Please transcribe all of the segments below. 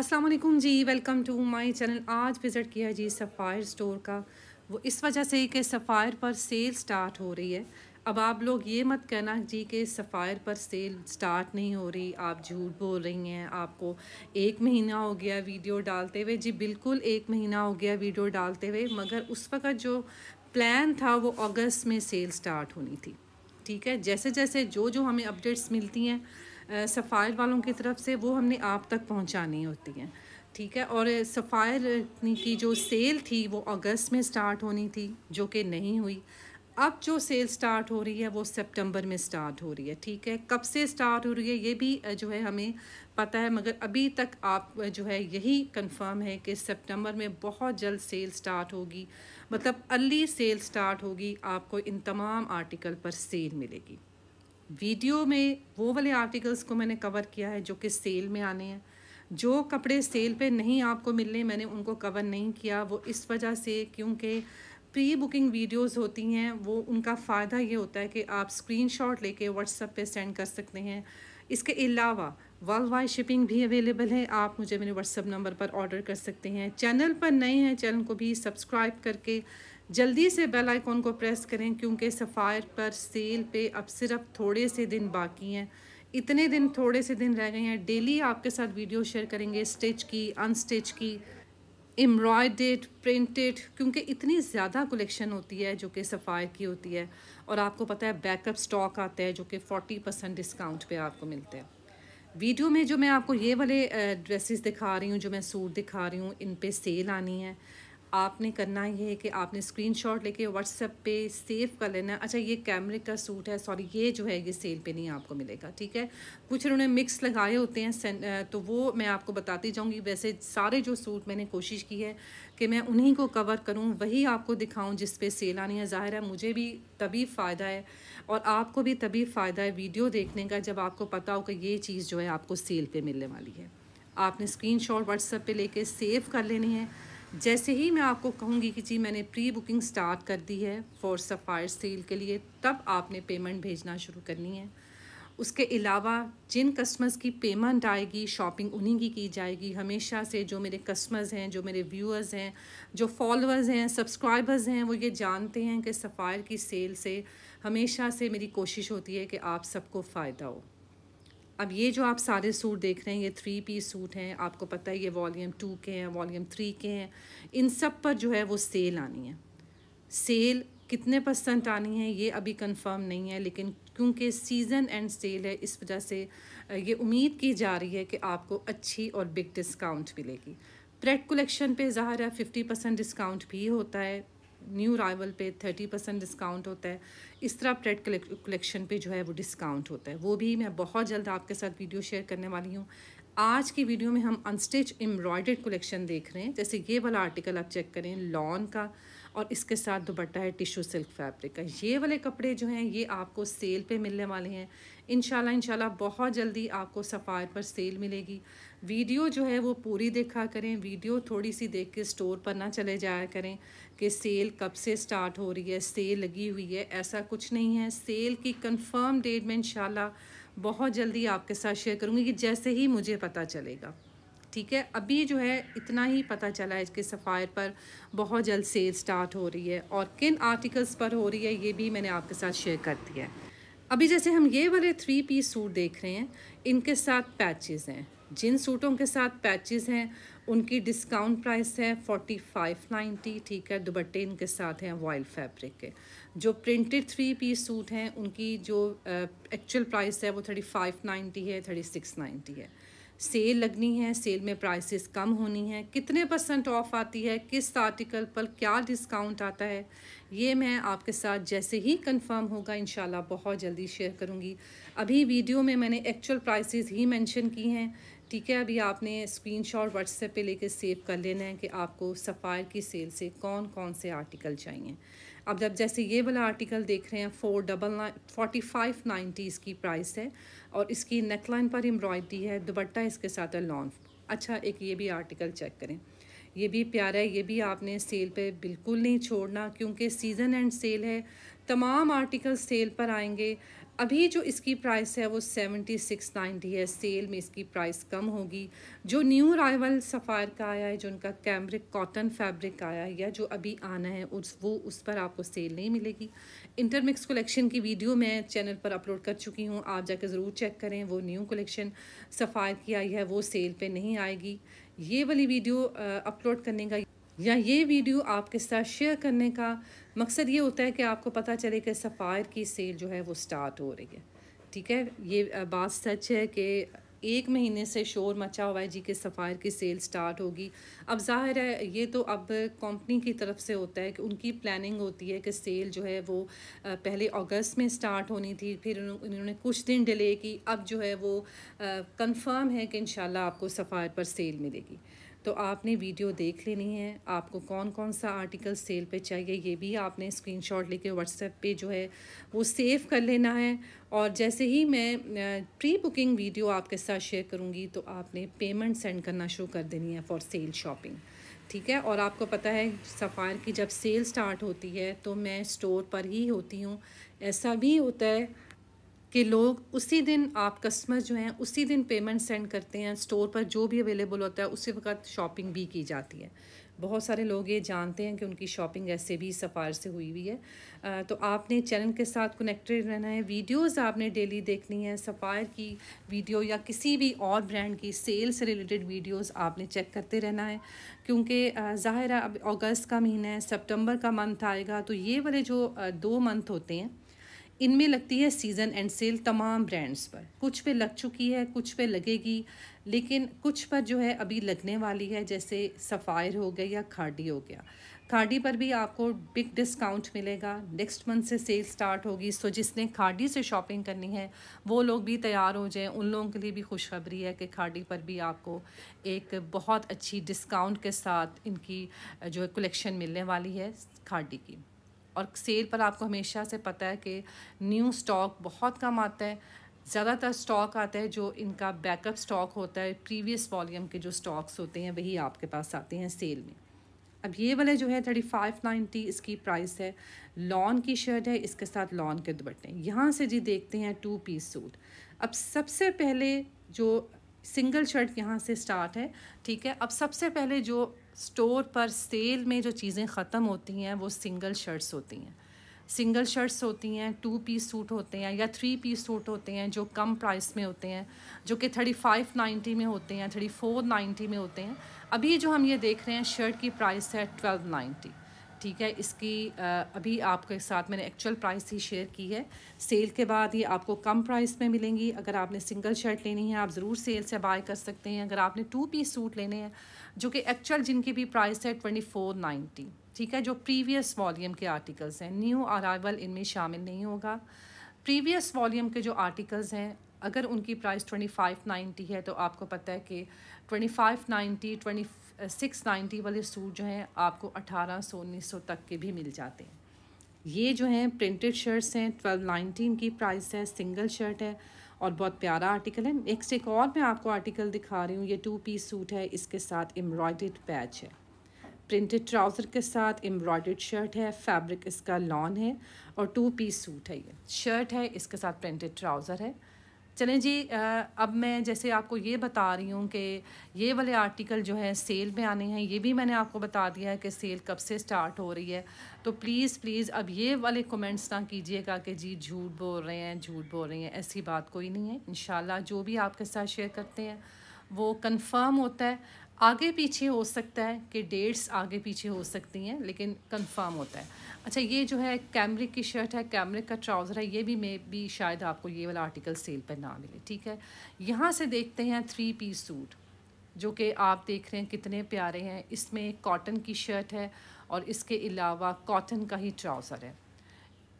अस्सलाम वालेकुम जी वेलकम टू माय चैनल आज विज़िट किया जी सफ़ायर स्टोर का वो इस वजह से कि सफ़ायर पर सेल स्टार्ट हो रही है अब आप लोग ये मत कहना जी कि सफ़ायर पर सेल स्टार्ट नहीं हो रही आप झूठ बोल रही हैं आपको एक महीना हो गया वीडियो डालते हुए जी बिल्कुल एक महीना हो गया वीडियो डालते हुए मगर उस वक़्त जो प्लान था वो अगस्त में सेल स्टार्ट होनी थी ठीक है जैसे जैसे जो जो हमें अपडेट्स मिलती हैं सफ़ायर वालों की तरफ से वो हमने आप तक पहुँचानी होती हैं ठीक है और सफ़ायर की जो सेल थी वो अगस्त में स्टार्ट होनी थी जो कि नहीं हुई अब जो सेल स्टार्ट हो रही है वो सितंबर में स्टार्ट हो रही है ठीक है कब से स्टार्ट हो रही है ये भी जो है हमें पता है मगर अभी तक आप जो है यही कंफर्म है कि सितंबर में बहुत जल्द सेल स्टार्ट होगी मतलब अर्ली सेल स्टार्ट होगी आपको इन तमाम आर्टिकल पर सेल मिलेगी वीडियो में वो वाले आर्टिकल्स को मैंने कवर किया है जो कि सेल में आने हैं जो कपड़े सेल पे नहीं आपको मिलने मैंने उनको कवर नहीं किया वो इस वजह से क्योंकि प्री बुकिंग वीडियोस होती हैं वो उनका फ़ायदा ये होता है कि आप स्क्रीनशॉट लेके व्हाट्सएप पे सेंड कर सकते हैं इसके अलावा वर्ल्ड वाइड शिपिंग भी अवेलेबल है आप मुझे मेरे व्हाट्सअप नंबर पर ऑर्डर कर सकते हैं चैनल पर नए हैं चैनल को भी सब्सक्राइब करके जल्दी से बेल आइकॉन को प्रेस करें क्योंकि सफ़ायर पर सेल पे अब सिर्फ थोड़े से दिन बाकी हैं इतने दिन थोड़े से दिन रह गए हैं डेली आपके साथ वीडियो शेयर करेंगे स्टिच की अनस्टिच की एम्ब्रॉयडेड प्रिंटेड क्योंकि इतनी ज़्यादा कलेक्शन होती है जो कि सफ़ायर की होती है और आपको पता है बैकअप स्टॉक आता है जो कि फ़ोर्टी परसेंट डिस्काउंट पर आपको मिलते हैं वीडियो में जो मैं आपको ये वाले ड्रेसेस दिखा रही हूँ जो मैं सूट दिखा रही हूँ इन पे सेल आनी है आपने करना ये है कि आपने स्क्रीनशॉट लेके व्हाट्सएप पे सेव कर लेना है अच्छा ये कैमरे का सूट है सॉरी ये जो है ये सेल पे नहीं आपको मिलेगा ठीक है कुछ इन्होंने मिक्स लगाए होते हैं तो वो मैं आपको बताती जाऊँगी वैसे सारे जो सूट मैंने कोशिश की है कि मैं उन्हीं को कवर करूँ वही आपको दिखाऊँ जिस पे सेल आनी है ज़ाहिर है मुझे भी तभी फ़ायदा है और आपको भी तभी फ़ायदा है वीडियो देखने का जब आपको पता हो कि ये चीज़ जो है आपको सेल पर मिलने वाली है आपने स्क्रीन शॉट व्हाट्सएप पर लेके सेव कर लेनी है जैसे ही मैं आपको कहूँगी कि जी मैंने प्री बुकिंग स्टार्ट कर दी है फॉर सफ़ायर सेल के लिए तब आपने पेमेंट भेजना शुरू करनी है उसके अलावा जिन कस्टमर्स की पेमेंट आएगी शॉपिंग उन्हीं की की जाएगी हमेशा से जो मेरे कस्टमर्स हैं जो मेरे व्यूअर्स हैं जो फॉलोअर्स हैं सब्सक्राइबर्स हैं वो ये जानते हैं कि सफ़ायर की सेल से हमेशा से मेरी कोशिश होती है कि आप सबको फ़ायदा हो अब ये जो आप सारे सूट देख रहे हैं ये थ्री पीस सूट हैं आपको पता है ये वॉल्यूम टू के हैं वॉल्यूम थ्री के हैं इन सब पर जो है वो सेल आनी है सेल कितने परसेंट आनी है ये अभी कंफर्म नहीं है लेकिन क्योंकि सीज़न एंड सेल है इस वजह से ये उम्मीद की जा रही है कि आपको अच्छी और बिग डिस्काउंट मिलेगी प्रेड कलेक्शन पे ज़ाहिर है फिफ्टी परसेंट डिस्काउंट भी होता है न्यू राइवल पे थर्टी परसेंट डिस्काउंट होता है इस तरह प्रेड कलेक्शन पे जो है वो डिस्काउंट होता है वो भी मैं बहुत जल्द आपके साथ वीडियो शेयर करने वाली हूँ आज की वीडियो में हम अनस्टिच एम्ब्रॉयडर्ड कलेक्शन देख रहे हैं जैसे ये वाला आर्टिकल आप चेक करें लॉन का और इसके साथ दुपट्टा है टिशू सिल्क फैब्रिक का ये वाले कपड़े जो हैं ये आपको सेल पे मिलने वाले हैं इन शाला बहुत जल्दी आपको सफ़ार पर सेल मिलेगी वीडियो जो है वो पूरी देखा करें वीडियो थोड़ी सी देख के स्टोर पर ना चले जाया करें कि सेल कब से स्टार्ट हो रही है सेल लगी हुई है ऐसा कुछ नहीं है सेल की कंफर्म डेट में इन बहुत जल्दी आपके साथ शेयर करूँगी कि जैसे ही मुझे पता चलेगा ठीक है अभी जो है इतना ही पता चला है इसके सफ़ायर पर बहुत जल्द सेल स्टार्ट हो रही है और किन आर्टिकल्स पर हो रही है ये भी मैंने आपके साथ शेयर कर दिया है अभी जैसे हम ये वाले थ्री पीस सूट देख रहे हैं इनके साथ पैचेज़ हैं जिन सूटों के साथ पैचेस हैं उनकी डिस्काउंट प्राइस है फोर्टी फाइव नाइन्टी ठीक है दुपट्टे इनके साथ हैं वॉयल फैब्रिक के जो प्रिंटेड थ्री पीस सूट हैं उनकी जो एक्चुअल प्राइस है वो थर्टी फाइव नाइन्टी है थर्टी सिक्स नाइन्टी है सेल लगनी है सेल में प्राइसेस कम होनी है कितने परसेंट ऑफ आती है किस आर्टिकल पर क्या डिस्काउंट आता है ये मैं आपके साथ जैसे ही कंफर्म होगा इन बहुत जल्दी शेयर करूँगी अभी वीडियो में मैंने एक्चुअल प्राइसेस ही मेंशन की हैं ठीक है अभी आपने स्क्रीन शॉट व्हाट्सएप पर लेकर सेव कर लेना है कि आपको सफ़ायर की सेल से कौन कौन से आर्टिकल चाहिए अब जब जैसे ये वाला आर्टिकल देख रहे हैं four double nine forty five ninety इसकी प्राइस है और इसकी नेकलाइन पर एम्ब्रॉयडरी है दुबट्टा इसके साथ है लॉन्ग अच्छा एक ये भी आर्टिकल चेक करें ये भी प्यारा है ये भी आपने सेल पे बिल्कुल नहीं छोड़ना क्योंकि सीज़न एंड सेल है तमाम आर्टिकल सेल पर आएंगे अभी जो इसकी प्राइस है वो सेवेंटी सिक्स नाइन्टी है सेल में इसकी प्राइस कम होगी जो न्यू राइवल सफ़ायर का आया है जो उनका कैमरिक कॉटन फैब्रिक आया है या जो अभी आना है उस वो उस पर आपको सेल नहीं मिलेगी इंटरमिक्स कलेक्शन की वीडियो मैं चैनल पर अपलोड कर चुकी हूँ आप जाकर ज़रूर चेक करें वो न्यू कलेक्शन सफ़ायर की आई है वो सेल पर नहीं आएगी ये वाली वीडियो अपलोड करने का या ये वीडियो आपके साथ शेयर करने का मकसद ये होता है कि आपको पता चले कि सफ़ायर की सेल जो है वो स्टार्ट हो रही है ठीक है ये बात सच है कि एक महीने से शोर मचा हुआ है जी के सफ़ायर की सेल स्टार्ट होगी अब जाहिर है ये तो अब कंपनी की तरफ से होता है कि उनकी प्लानिंग होती है कि सेल जो है वो पहले अगस्त में स्टार्ट होनी थी फिर इन्होंने कुछ दिन डिले की अब जो है वो कंफर्म है कि इन आपको सफ़ायर पर सेल मिलेगी तो आपने वीडियो देख लेनी है आपको कौन कौन सा आर्टिकल सेल पे चाहिए ये भी आपने स्क्रीनशॉट लेके व्हाट्सएप पे जो है वो सेव कर लेना है और जैसे ही मैं प्री बुकिंग वीडियो आपके साथ शेयर करूँगी तो आपने पेमेंट सेंड करना शुरू कर देनी है फॉर सेल शॉपिंग ठीक है और आपको पता है सफ़ायर की जब सेल स्टार्ट होती है तो मैं स्टोर पर ही होती हूँ ऐसा भी होता है कि लोग उसी दिन आप कस्टमर जो हैं उसी दिन पेमेंट सेंड करते हैं स्टोर पर जो भी अवेलेबल होता है उसी वक्त शॉपिंग भी की जाती है बहुत सारे लोग ये जानते हैं कि उनकी शॉपिंग ऐसे भी सफ़ार से हुई हुई है आ, तो आपने चैनल के साथ कनेक्टेड रहना है वीडियोस आपने डेली देखनी है सफ़ार की वीडियो या किसी भी और ब्रांड की सेल्स से रिलेटेड वीडियोस आपने चेक करते रहना है क्योंकि ज़ाहिर है अब अगस्त का महीना है सितंबर का मंथ आएगा तो ये वाले जो दो मंथ होते हैं इनमें लगती है सीज़न एंड सेल तमाम ब्रांड्स पर कुछ पे लग चुकी है कुछ पे लगेगी लेकिन कुछ पर जो है अभी लगने वाली है जैसे सफ़ायर हो गया या खाडी हो गया खाडी पर भी आपको बिग डिस्काउंट मिलेगा नेक्स्ट मंथ से सेल स्टार्ट होगी सो जिसने खाडी से शॉपिंग करनी है वो लोग भी तैयार हो जाएं उन लोगों के लिए भी खुशखबरी है कि खाडी पर भी आपको एक बहुत अच्छी डिस्काउंट के साथ इनकी जो कलेक्शन मिलने वाली है खाडी की और सेल पर आपको हमेशा से पता है कि न्यू स्टॉक बहुत कम आता है ज़्यादातर स्टॉक आता है जो इनका बैकअप स्टॉक होता है प्रीवियस वॉल्यूम के जो स्टॉक्स होते हैं वही आपके पास आते हैं सेल में अब ये वाले जो है थर्टी फाइव नाइन्टी इसकी प्राइस है लॉन की शर्ट है इसके साथ लॉन के दुपट्टे यहाँ से जी देखते हैं टू पीस सूट अब सबसे पहले जो सिंगल शर्ट यहाँ से स्टार्ट है ठीक है अब सबसे पहले जो स्टोर पर सेल में जो चीज़ें ख़त्म होती हैं वो सिंगल शर्ट्स होती हैं सिंगल शर्ट्स होती हैं टू पीस सूट होते हैं या थ्री पीस सूट होते हैं जो कम प्राइस में होते हैं जो कि थर्टी फाइव नाइन्टी में होते हैं थर्टी फोर नाइन्टी में होते हैं अभी जो हम ये देख रहे हैं शर्ट की प्राइस है ट्वेल्व नाइन्टी ठीक है इसकी अभी आपके साथ मैंने एक्चुअल प्राइस ही शेयर की है सेल के बाद ये आपको कम प्राइस में मिलेंगी अगर आपने सिंगल शर्ट लेनी है आप ज़रूर सेल से बाय कर सकते हैं अगर आपने टू पीस सूट लेने हैं जो कि एक्चुअल जिनकी भी प्राइस है ट्वेंटी फोर नाइन्टी ठीक है जो प्रीवियस वॉलीम के आर्टिकल्स हैं न्यू अराइवल इनमें शामिल नहीं होगा प्रीवियस वॉलीम के जो आर्टिकल्स हैं अगर उनकी प्राइस ट्वेंटी फाइव नाइन्टी है तो आपको पता है कि twenty five ninety twenty six ninety वाले सूट जो हैं आपको अठारह सौ उन्नीस सौ तक के भी मिल जाते हैं ये जो हैं प्रिंटेड शर्ट्स हैं ट्वेल्व नाइनटीन की प्राइस है सिंगल शर्ट है और बहुत प्यारा आर्टिकल है नेक्स्ट एक और मैं आपको आर्टिकल दिखा रही हूँ ये टू पीस सूट है इसके साथ एम्ब्रॉयड पैच है प्रिंटेड ट्राउज़र के साथ एम्ब्रॉयड शर्ट है फैब्रिक इसका लॉन है और टू पीस सूट है ये शर्ट है इसके साथ प्रिंटेड ट्राउज़र है चलें जी अब मैं जैसे आपको ये बता रही हूँ कि ये वाले आर्टिकल जो है सेल में आने हैं ये भी मैंने आपको बता दिया है कि सेल कब से स्टार्ट हो रही है तो प्लीज़ प्लीज़ अब ये वाले कमेंट्स ना कीजिएगा कि जी झूठ बोल रहे हैं झूठ बोल रहे हैं ऐसी बात कोई नहीं है इन जो भी आपके साथ शेयर करते हैं वो कन्फर्म होता है आगे पीछे हो सकता है कि डेट्स आगे पीछे हो सकती हैं लेकिन कन्फर्म होता है अच्छा ये जो है कैमरिक की शर्ट है कैमरिक का ट्राउज़र है ये भी मे भी शायद आपको ये वाला आर्टिकल सेल पर ना मिले ठीक है यहाँ से देखते हैं थ्री पीस सूट जो कि आप देख रहे हैं कितने प्यारे हैं इसमें कॉटन की शर्ट है और इसके अलावा कॉटन का ही ट्राउज़र है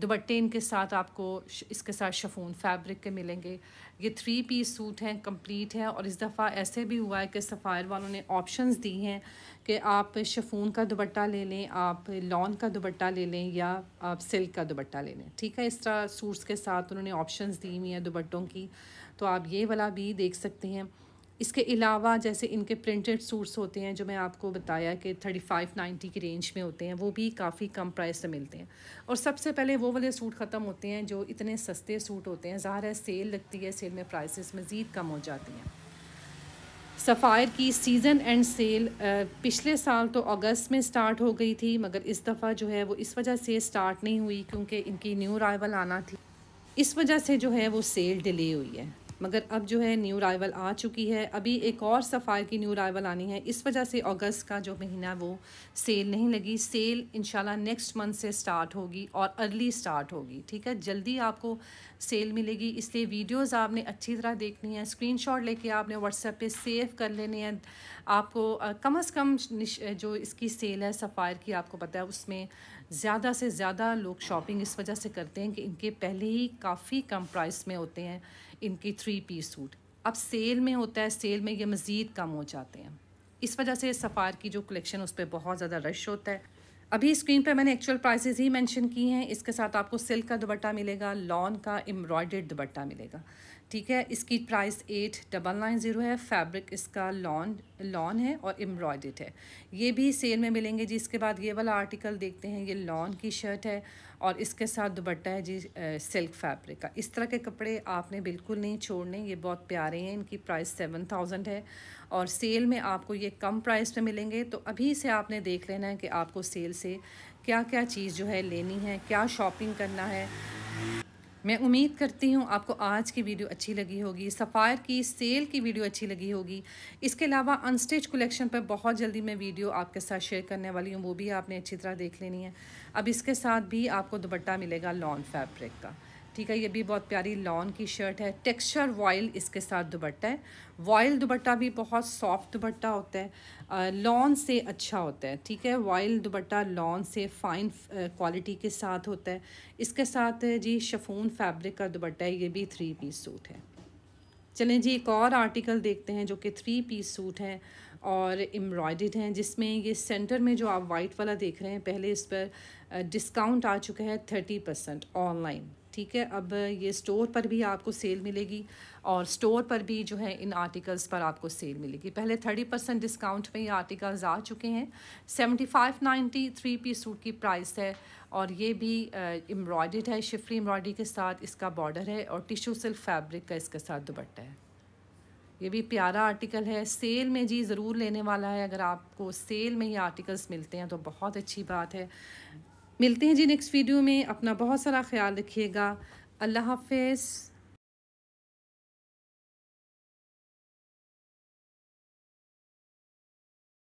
दुपट्टे इनके साथ आपको इसके साथ शफून फैब्रिक के मिलेंगे ये थ्री पीस सूट हैं कंप्लीट हैं और इस दफ़ा ऐसे भी हुआ है कि सफ़ायर वालों ने ऑप्शंस दी हैं कि आप शफून का दुपट्टा ले लें आप लॉन का दुपट्टा ले लें या आप सिल्क का दुपट्टा ले लें ठीक है इस तरह सूट्स के साथ उन्होंने ऑप्शन दी हुई हैं दुपट्टों की तो आप ये वाला भी देख सकते हैं इसके अलावा जैसे इनके प्रिंटेड सूट्स होते हैं जो मैं आपको बताया कि थर्टी फाइव नाइन्टी की रेंज में होते हैं वो भी काफ़ी कम प्राइस से मिलते हैं और सबसे पहले वो वाले सूट ख़त्म होते हैं जो इतने सस्ते सूट होते हैं ज़ाहिर है सेल लगती है सेल में प्राइसेस मज़ीद कम हो जाती हैं सफ़ायर की सीज़न एंड सेल पिछले साल तो अगस्त में स्टार्ट हो गई थी मगर इस दफ़ा जो है वो इस वजह से स्टार्ट नहीं हुई क्योंकि इनकी न्यू अराइवल आना थी इस वजह से जो है वो सेल डिले हुई है मगर अब जो है न्यू राइवल आ चुकी है अभी एक और सफ़ार की न्यू राइवल आनी है इस वजह से अगस्त का जो महीना है वो सेल नहीं लगी सेल इनशाला नेक्स्ट मंथ से स्टार्ट होगी और अर्ली स्टार्ट होगी ठीक है जल्दी आपको सेल मिलेगी इसलिए वीडियोज़ आपने अच्छी तरह देखनी है स्क्रीन शॉट लेके आपने व्हाट्सएप पर सेव कर लेने हैं आपको कम अज़ कम जो इसकी सेल है सफ़ार की आपको पता है उसमें ज़्यादा से ज़्यादा लोग शॉपिंग इस वजह से करते हैं कि इनके पहले ही काफ़ी कम प्राइस में होते हैं इनके थ्री पीस सूट अब सेल में होता है सेल में ये मज़ीद कम हो जाते हैं इस वजह से सफ़ार की जो कलेक्शन उस पर बहुत ज़्यादा रश होता है अभी स्क्रीन पर मैंने एक्चुअल प्राइसेस ही मेंशन की हैं इसके साथ आपको सिल्क का दुबट्टा मिलेगा लॉन का एम्ब्रॉयडर्ड दुपट्टा मिलेगा ठीक है इसकी price eight double nine zero है फैब्रिक इसका लॉन लॉन है और एम्ब्रॉयडेड है ये भी सेल में मिलेंगे जी इसके बाद ये वाला आर्टिकल देखते हैं ये लॉन की शर्ट है और इसके साथ दुबट्टा है जी सिल्क फैब्रिक का इस तरह के कपड़े आपने बिल्कुल नहीं छोड़ने ये बहुत प्यारे हैं इनकी प्राइस सेवन थाउजेंड है और सेल में आपको ये कम प्राइस पर मिलेंगे तो अभी से आपने देख लेना है कि आपको सेल से क्या क्या चीज़ जो है लेनी है क्या शॉपिंग करना है मैं उम्मीद करती हूँ आपको आज की वीडियो अच्छी लगी होगी सफ़ायर की सेल की वीडियो अच्छी लगी होगी इसके अलावा अनस्टिच कलेक्शन पर बहुत जल्दी मैं वीडियो आपके साथ शेयर करने वाली हूँ वो भी आपने अच्छी तरह देख लेनी है अब इसके साथ भी आपको दुपट्टा मिलेगा लॉन फैब्रिक का ठीक है ये भी बहुत प्यारी लॉन की शर्ट है टेक्सचर वॉयल इसके साथ दुबट्टा है वॉयल दुबट्टा भी बहुत सॉफ्ट दुबट्टा होता है लॉन से अच्छा होता है ठीक है वॉयल दुबट्टा लॉन से फाइन क्वालिटी के साथ होता है इसके साथ जी शफून फैब्रिक का दुबट्टा है ये भी थ्री पीस सूट है चलें जी एक और आर्टिकल देखते हैं जो कि थ्री पीस सूट है और एम्ब्रॉयड हैं जिसमें ये सेंटर में जो आप वाइट वाला देख रहे हैं पहले इस पर डिस्काउंट आ चुका है थर्टी परसेंट ऑनलाइन ठीक है अब ये स्टोर पर भी आपको सेल मिलेगी और स्टोर पर भी जो है इन आर्टिकल्स पर आपको सेल मिलेगी पहले थर्टी परसेंट डिस्काउंट में ये आर्टिकल्स आ चुके हैं seventy five ninety three P suit की प्राइस है और ये भी एम्ब्रॉयड uh, है शिफरी एम्ब्रॉयडरी के साथ इसका बॉर्डर है और टिशू सिल्क फैब्रिक का इसके साथ दुपट्टा है ये भी प्यारा आर्टिकल है सेल में जी ज़रूर लेने वाला है अगर आपको सेल में ही आर्टिकल्स मिलते हैं तो बहुत अच्छी बात है मिलते हैं जी नेक्स्ट वीडियो में अपना बहुत सारा ख्याल रखिएगा अल्लाह हाफिज़